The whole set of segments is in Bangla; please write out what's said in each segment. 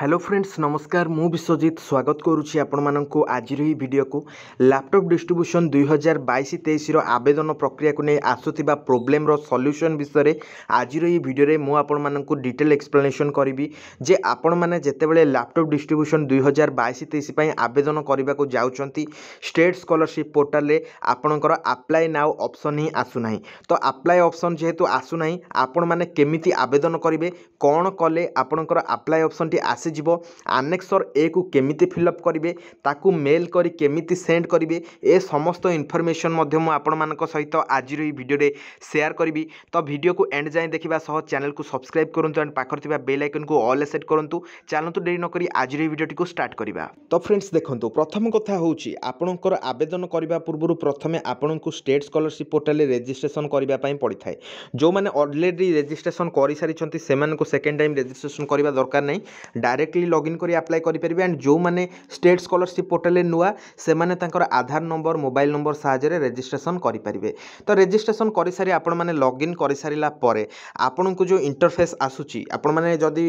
হ্যালো ফ্রেন্ডস নমস্কার মু বিশ্বজিৎ স্বাগত করুছি আপনার আজির এই ভিডিওকু ল্যাপটপ ডিস্ট্রিব্যুশন দুই হাজার বাইশ তেইশর আবেদন প্রক্রিয়া নিয়ে আসুবা প্রোবলেমর সল্যুসন বিষয়ে আজির এই ভিডিওরে মু আপনার ডিটেল এক্সপ্লেনেসন করবি যে আপনার যেতবে ল্যাপটপ ডিস্ট্রিব্যুশন দুই হাজার বাইশ তেইশ আবেদন করা যাচ্ছেন স্টেট স্কলারশিপ পোর্টালে আপনার আপ্লাই নাও অপসন হি আসু না তো আপ্লাই অপসন যেহেতু আসু না আপনার কেমিতি আবেদন করবে কণ কলে আপনার আপ্লাই অপসনটি আস ଆସିଯିବ ଆନେକ୍ସର ଏକୁ କେମିତି ଫିଲ୍ଅପ୍ କରିବେ ତାକୁ ମେଲ୍ କରି କେମିତି ସେଣ୍ଡ କରିବେ ଏ ସମସ୍ତ ଇନଫର୍ମେସନ୍ ମଧ୍ୟ ମୁଁ ଆପଣମାନଙ୍କ ସହିତ ଆଜିର ଏହି ଭିଡ଼ିଓରେ ସେୟାର କରିବି ତ ଭିଡ଼ିଓକୁ ଏଣ୍ଡ ଯାଏଁ ଦେଖିବା ସହ ଚ୍ୟାନେଲକୁ ସବସ୍କ୍ରାଇବ୍ କରନ୍ତୁ ଆଣ୍ଡ ପାଖରେ ଥିବା ବେଲ୍ ଆଇକନ୍କୁ ଅଲ୍ ସେଟ୍ କରନ୍ତୁ ଚାଲନ୍ତୁ ଡେରି ନକରି ଆଜିର ଏହି ଭିଡ଼ିଓଟିକୁ ଷ୍ଟାର୍ଟ କରିବା ତ ଫ୍ରେଣ୍ଡସ୍ ଦେଖନ୍ତୁ ପ୍ରଥମ କଥା ହେଉଛି ଆପଣଙ୍କର ଆବେଦନ କରିବା ପୂର୍ବରୁ ପ୍ରଥମେ ଆପଣଙ୍କୁ ଷ୍ଟେଟ୍ ସ୍କଲାରସିପ୍ ପୋର୍ଟାଲରେ ରେଜିଷ୍ଟ୍ରେସନ୍ କରିବା ପାଇଁ ପଡ଼ିଥାଏ ଯେଉଁମାନେ ଅଲରେଡ଼ି ରେଜିଷ୍ଟ୍ରେସନ୍ କରିସାରିଛନ୍ତି ସେମାନଙ୍କୁ ସେକେଣ୍ଡ ଟାଇମ୍ ରେଜିଷ୍ଟ୍ରେସନ୍ କରିବା ଦରକାର ନାହିଁ ডাইরেক্টলি লগইন କରି ଆପ୍ଲାଏ କରିପାରିବେ ଆଣ୍ଡ ଯେଉଁମାନେ ଷ୍ଟେଟ୍ ସ୍କଲାରସିପ୍ ପୋର୍ଟାଲରେ ନୂଆ ସେମାନେ ତାଙ୍କର ଆଧାର ନମ୍ବର ମୋବାଇଲ ନମ୍ବର ସାହାଯ୍ୟରେ ରେଜିଷ୍ଟ୍ରେସନ୍ କରିପାରିବେ ତ ରେଜିଷ୍ଟ୍ରେସନ୍ କରିସାରି ଆପଣମାନେ ଲଗ୍ଇନ୍ କରିସାରିଲା ପରେ ଆପଣଙ୍କୁ ଯେଉଁ ଇଣ୍ଟରଫେସ୍ ଆସୁଛି ଆପଣମାନେ ଯଦି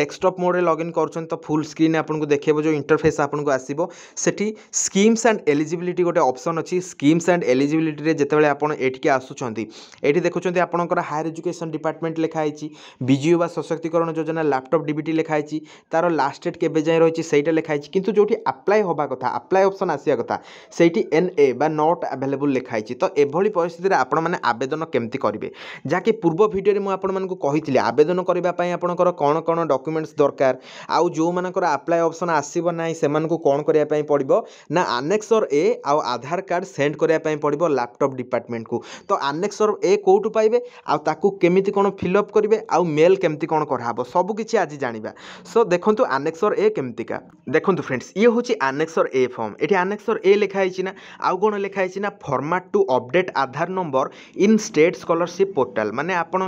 ଡେସ୍କଟପ୍ ମୋଡ଼ରେ ଲଗ୍ଇନ୍ କରୁଛନ୍ତି ତ ଫୁଲ୍ ସ୍କ୍ରିନ୍ ଆପଣଙ୍କୁ ଦେଖେଇବ ଯେଉଁ ଇଣ୍ଟରଫେସ୍ ଆପଣଙ୍କୁ ଆସିବ ସେଠି ସ୍କିମ୍ସ ଆଣ୍ଡ ଏଲିଜିବିଲିଟି ଗୋଟେ ଅପସନ୍ ଅଛି ସ୍କିମ୍ସ ଆଣ୍ଡ ଏଲିଜିବିଲିଟିରେ ଯେତେବେଳେ ଆପଣ ଏଠିକି ଆସୁଛନ୍ତି ଏଠି ଦେଖୁଛନ୍ତି ଆପଣଙ୍କର ହାୟର ଏଜୁକେସନ୍ ଡିପାର୍ଟମେଣ୍ଟ ଲେଖା ହେଇଛି ବିଜୁ ବା ସଶକ୍ତିକରଣ ଯୋଜନା ଲାପଟପ୍ ଡିବିଟି ଲେଖା ହେଇଛି তার লাଷ୍ଟ ডেଟ୍ কেবে ଯାଏଁ ରହିଛି ସେଇଟା ଲେଖା ହେଇଛି କିନ୍ତୁ ଯେଉଁଠି ଆପ୍ଲାଏ ହେବା କଥା ଆପ୍ଲାଏ ଅପସନ୍ ଆସିବା କଥା ସେଇଠି ଏନ୍ ଏ ବା ନଟ୍ ଆଭେଲେବୁଲ୍ ଲେଖା ହେଇଛି ତ ଏଭଳି ପରିସ୍ଥିତିରେ ଆପଣମାନେ ଆବେଦନ କେମିତି କରିବେ ଯାହାକି ପୂର୍ବ ଭିଡ଼ିଓରେ ମୁଁ ଆପଣମାନଙ୍କୁ କହିଥିଲି ଆବେଦନ କରିବା ପାଇଁ ଆପଣଙ୍କର କ'ଣ କ'ଣ ଡକ୍ୟୁମେଣ୍ଟସ୍ ଦରକାର ଆଉ ଯେଉଁମାନଙ୍କର ଆପ୍ଲାଏ ଅପସନ୍ ଆସିବ ନାହିଁ ସେମାନଙ୍କୁ କ'ଣ କରିବା ପାଇଁ ପଡ଼ିବ ନା ଆନେକ୍ସର ଏ ଆଉ ଆଧାର କାର୍ଡ଼ ସେଣ୍ଡ କରିବା ପାଇଁ ପଡ଼ିବ ଲ୍ୟାପଟପ୍ ଡିପାର୍ଟମେଣ୍ଟକୁ ତ ଆନେକ୍ସର ଏ କେଉଁଠୁ ପାଇବେ ଆଉ ତାକୁ କେମିତି କ'ଣ ଫିଲ୍ଅପ୍ କରିବେ ଆଉ ମେଲ୍ କେମିତି କ'ଣ କରାହେବ ସବୁକିଛି ଆଜି ଜାଣିବା ସୋ দেখন্তু আনেক্সর এ কেমতিকা দেখন্তু ফ্রেন্ডস ইয়ে হচ্ছে আনেক্সর এ ফর্ম এটি আনেক্সর এ লেখা হয়েছি না আউ কোণ লেখা হয়েছি না format to update Aadhaar number in state scholarship portal মানে আপনার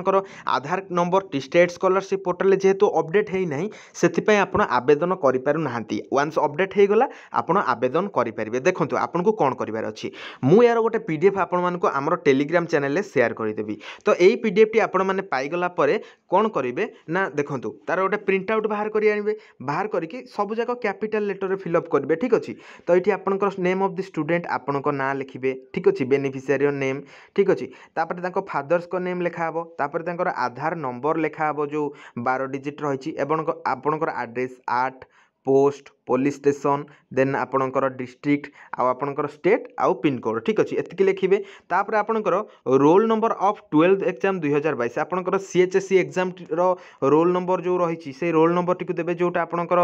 আধার নম্বরটি স্টেট স্কলারশিপ পোর্টালে যেহেতু অপডেট হয়ে না সেপাই আপনার আবেদন করে পারু না ওয়ান্স অপডেট হয়ে গলা আপনার আবেদন করে পারবে দেখুন আপনার কোণ করবার অছি মু এর গোটে পিডিএফ আপনার আমার টেলিগ্রাম চ্যানেলে সেয়ার করেদেবি তো এই পিডিএফটি আপনার পাইগলা পরে কোণ করবে না দেখুন তার গোটে প্রিন্ট আউট বাহার করে କରି ଆଣିବେ ବାହାର କରିକି ସବୁଯାକ କ୍ୟାପିଟାଲ୍ ଲେଟର୍ରେ ଫିଲ୍ଅପ୍ କରିବେ ଠିକ୍ ଅଛି ତ ଏଠି ଆପଣଙ୍କର ନେମ୍ ଅଫ୍ ଦି ଷ୍ଟୁଡେଣ୍ଟ ଆପଣଙ୍କ ନାଁ ଲେଖିବେ ଠିକ୍ ଅଛି ବେନିଫିସିଆରୀର ନେମ୍ ଠିକ୍ ଅଛି ତାପରେ ତାଙ୍କ ଫାଦର୍ସଙ୍କ ନେମ୍ ଲେଖା ହେବ ତାପରେ ତାଙ୍କର ଆଧାର ନମ୍ବର ଲେଖା ହେବ ଯେଉଁ ବାର ଡିଜିଟ୍ ରହିଛି ଏବଂ ଆପଣଙ୍କର ଆଡ୍ରେସ୍ ଆଠ ପୋଷ୍ଟ ପୋଲିସ ଷ୍ଟେସନ୍ ଦେନ୍ ଆପଣଙ୍କର ଡିଷ୍ଟ୍ରିକ୍ଟ ଆଉ ଆପଣଙ୍କର ଷ୍ଟେଟ୍ ଆଉ ପିନ୍କୋଡ଼୍ ଠିକ୍ ଅଛି ଏତିକି ଲେଖିବେ ତାପରେ ଆପଣଙ୍କର roll number of twelve exam ଦୁଇହଜାର ବାଇଶ ଆପଣଙ୍କର ସି ଏଚ୍ ଏସ୍ ସି ଏକ୍ଜାମ୍ର ରୋଲ୍ ନମ୍ବର ଯେଉଁ ରହିଛି ସେଇ ରୋଲ୍ ନମ୍ବରଟିକୁ ଦେବେ ଯେଉଁଟା ଆପଣଙ୍କର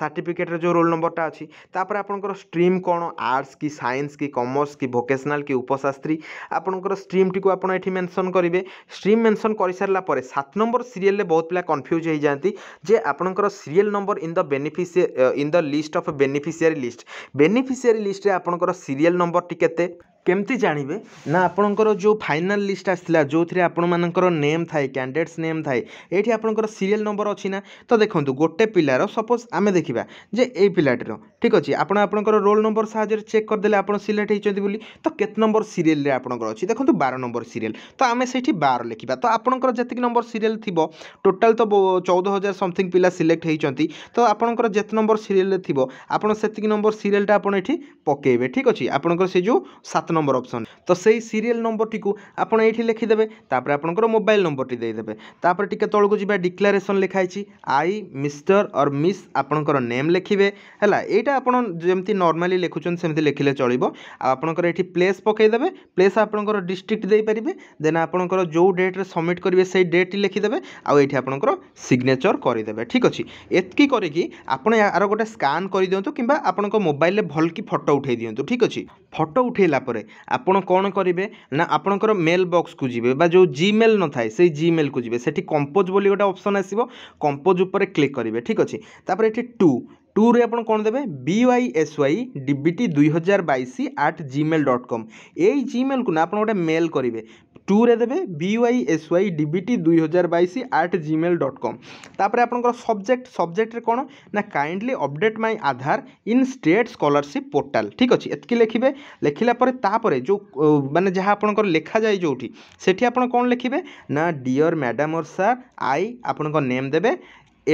ସାର୍ଟିଫିକେଟ୍ରେ ଯେଉଁ ରୋଲ୍ ନମ୍ବରଟା ଅଛି ତାପରେ ଆପଣଙ୍କର ଷ୍ଟ୍ରିମ୍ କ'ଣ ଆର୍ଟସ କି ସାଇନ୍ସ କି କମର୍ସ କି ଭୋକେସନାଲ୍ କି ଉପଶାସ୍ତ୍ରୀ ଆପଣଙ୍କର ଷ୍ଟ୍ରିମ୍ଟିକୁ ଆପଣ ଏଠି ମେନସନ୍ କରିବେ ଷ୍ଟ୍ରିମ୍ ମେନସନ୍ କରିସାରିଲା ପରେ ସାତ ନମ୍ବର ସିରିଏଲ୍ରେ ବହୁତ ପିଲା କନଫ୍ୟୁଜ୍ ହୋଇଯାଆନ୍ତି ଯେ ଆପଣଙ୍କର serial number in the beneficiary beneficiary in the list of beneficiary list beneficiary ଲିଷ୍ଟରେ ଆପଣଙ୍କର ସିରିଏଲ୍ ନମ୍ବରଟି କେତେ কেমতি জাঁবে না আপনার যে ফাইনাল লিষ্ট আসলা যে আপনার নেম থাকে ক্যান্ডিডেটস নেম থাকে এইটি আপনার সিরিয়াল নম্বর অছি না তো দেখুন গোটে পিলার সপোজ আমি দেখা যে এই পিলাটির ঠিক আছে আপনার আপনার রোল নম্বর সাহায্যে চেক করেদেলে আপনার সিলেক্ট হয়েছেন বলে তো কেত নম্বর সিরিয়ালে আপনার অছি দেখুন বার নম্বর সিরিয়াল তো আমি সেইটি বার লিখবা তো আপনার যেত নম্বর সিরিয়াল থিব টোটাল তো চৌদ হাজার সমথিং পিলা সিলেক্ট হয়েছেন তো আপনার যেত নম্বর সিরিয়ালে থিব আপনার সেত নম্বর সিরিয়ালটা আপনার এটি পকাইবে ঠিক আছে আপনার সে যে সাত নম্বর অপশন তো সেই সিরিয়াল নম্বরটিকে আপনার এইটি লিখিদেবে তাপরে আপনার মোবাইল নম্বরটি দেইদেবে তাপরে টিকি তলক যা ডিক্লারেসন লেখা হয়েছি আই মিস্টর অর মিস আপনার নেম লিখবে হল এইটা আপনার যেমনি নর্মালি লেখুছেন সেমতি লিখলে চলব আপনার এটি প্লেস পকাইদেবে প্লেস আপনার ডিস্ট্রিক্ট দিয়ে দেন আপনার যে ডেট্রে সবমিট করবে সেই ডেটটি লিখিদেবে আইটি আপনার সিগনেচর করিদেবে ঠিক আছে এতকি করি আপনার আর গোটে স্কান করে দিও কিংবা আপনার মোবাইলে ভলকি ফটো উঠাই দিও ঠিক আছে ফটো উঠাইলা পরে ଆପଣ କ'ଣ କରିବେ ନା ଆପଣଙ୍କର ମେଲ୍ ବକ୍ସକୁ ଯିବେ ବା ଯେଉଁ ଜିମେଲ୍ ନଥାଏ ସେଇ ଜିମେଲ୍କୁ ଯିବେ ସେଠି କମ୍ପୋଜ୍ ବୋଲି ଗୋଟେ ଅପସନ୍ ଆସିବ କମ୍ପୋଜ୍ ଉପରେ କ୍ଲିକ୍ କରିବେ ଠିକ୍ ଅଛି ତାପରେ ଏଠି ଟୁ টুরে আপনার কোণ দেবে বিওয়াইএসওয়াই ডিবিটি দুই হাজার বাইশ আট জিমেল ডট কম এই জিমেলকু না আপনার গোটে মেল করবে টুরে দেবে বিওয়াই এসওয়াই ডিবিটি দুই হাজার বাইশ আট জিমেল ডট কম তাপরে আপনার সবজেক্ট সবজেক্টরে কোণ না kindly update my Aadhaar in state scholarship portal ঠিক আছে এতকি লিখবে লেখিলা পরে তাপরে যে মানে যা আপনার লেখা যায় যেটি সেটি আপনার কোণ লিখবে না dear madam or sir I আপনার নেম দেবে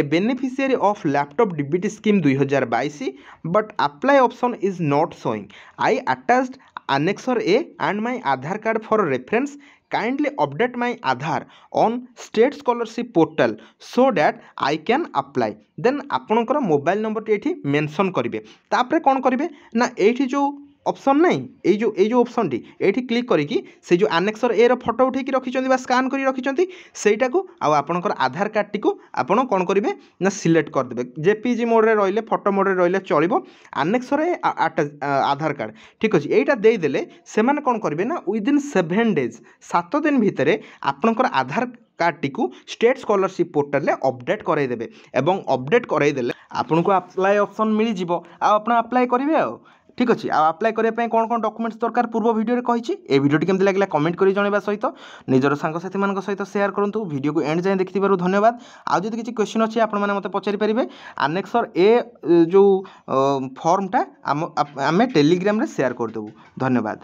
a beneficiary of laptop DBT scheme 2022 but apply option is not showing. I attached annexor A and my Aadhaar card for reference. kindly update my aadhar on state scholarship portal so that I can apply then mobile number ନମ୍ବରଟି ethi mention karibe tapre kon karibe na ethi jo option নাই এই যে এই যে অপশনটি এইটি ক্লিক করিকি সেই যে আনেক্সর এ র ফটো উঠাইকি রাখিছেন বা স্কান করে রাখিছেন সেইটাকু আপনার আধার কার্ডটি আপনার কোণ করবে না সিলেক্ট করেদেবে জেপিজি মোডে রহলে ফটো মোডে রহলে চলব আনেক্সর এ আধার কার্ড ঠিক আছে এইটা দেইদেলে সে কোণ করবে না উইদিন সেভেন ডেজ সাত দিন ভিতরে আপনার আধার কার্ডটিକୁ ଷ୍ଟେଟ୍ ସ୍କଲରସିପ୍ ପୋର୍ଟାଲରେ ଅପଡ଼େଟ୍ କରାଇଦେବେ ଏବଂ ଅପଡ଼େଟ୍ କରାଇଦେଲେ ଆପଣଙ୍କୁ ଆପ୍ଲାଏ ଅପସନ୍ ମିଳିଯିବ ଆଉ ଆପଣ ଆପ୍ଲାଏ କରିବେ ଆଉ ঠিক আছে আপ্লাই করা কোণ কোণ ডকুমেন্টস দরকার পূর্ব ভিডিওরে কী এই ভিডিওটি কেমি লাগিলা কমেন্ট করে জনাইবা সহিত নিজের সাংসাথী মান সহিত সেয়ার করতু ভিডিওকে এন্ড যাই দেখিবার ধন্যবাদ আউ যদি কিছু কোশ্চিন অছে আপনার মতো পচারিপারে আনেক্সর এ যে ফর্মটা আমি টেলিগ্রামে সেয়ার করেদেবু ধন্যবাদ